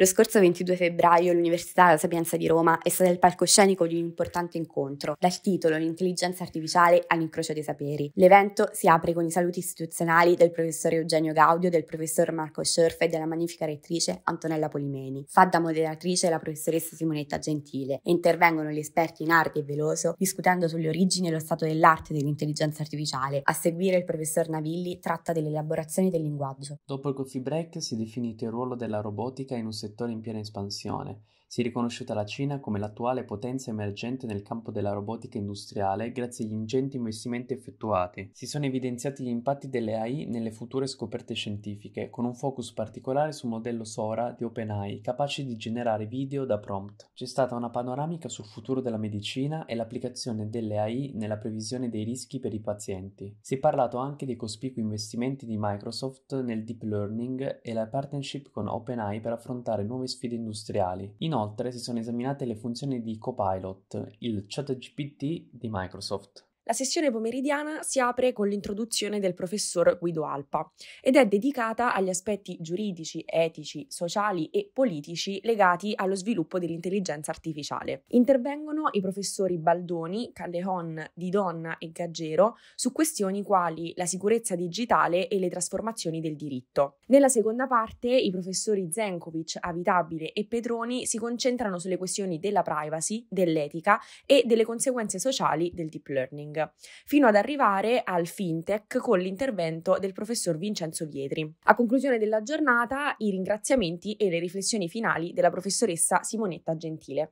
Lo scorso 22 febbraio l'Università della Sapienza di Roma è stata il palcoscenico di un importante incontro dal titolo L'intelligenza artificiale all'incrocio dei saperi. L'evento si apre con i saluti istituzionali del professore Eugenio Gaudio, del professor Marco Scherfe e della magnifica rettrice Antonella Polimeni. Fa da moderatrice la professoressa Simonetta Gentile e intervengono gli esperti in arte e veloso discutendo sulle origini e lo stato dell'arte dell'intelligenza artificiale. A seguire il professor Navilli tratta delle elaborazioni del linguaggio. Dopo il coffee break si è definito il ruolo della robotica in un settore settore in piena espansione si è riconosciuta la Cina come l'attuale potenza emergente nel campo della robotica industriale grazie agli ingenti investimenti effettuati. Si sono evidenziati gli impatti delle AI nelle future scoperte scientifiche, con un focus particolare sul modello Sora di OpenAI, capace di generare video da prompt. C'è stata una panoramica sul futuro della medicina e l'applicazione delle AI nella previsione dei rischi per i pazienti. Si è parlato anche dei cospicui investimenti di Microsoft nel deep learning e la partnership con OpenAI per affrontare nuove sfide industriali. Inoltre, Inoltre si sono esaminate le funzioni di Copilot, il ChatGPT di Microsoft. La sessione pomeridiana si apre con l'introduzione del professor Guido Alpa ed è dedicata agli aspetti giuridici, etici, sociali e politici legati allo sviluppo dell'intelligenza artificiale. Intervengono i professori Baldoni, Callejon, Di Donna e Gaggero su questioni quali la sicurezza digitale e le trasformazioni del diritto. Nella seconda parte i professori Zenkovic, Avitabile e Pedroni si concentrano sulle questioni della privacy, dell'etica e delle conseguenze sociali del deep learning fino ad arrivare al fintech con l'intervento del professor Vincenzo Vietri. A conclusione della giornata, i ringraziamenti e le riflessioni finali della professoressa Simonetta Gentile.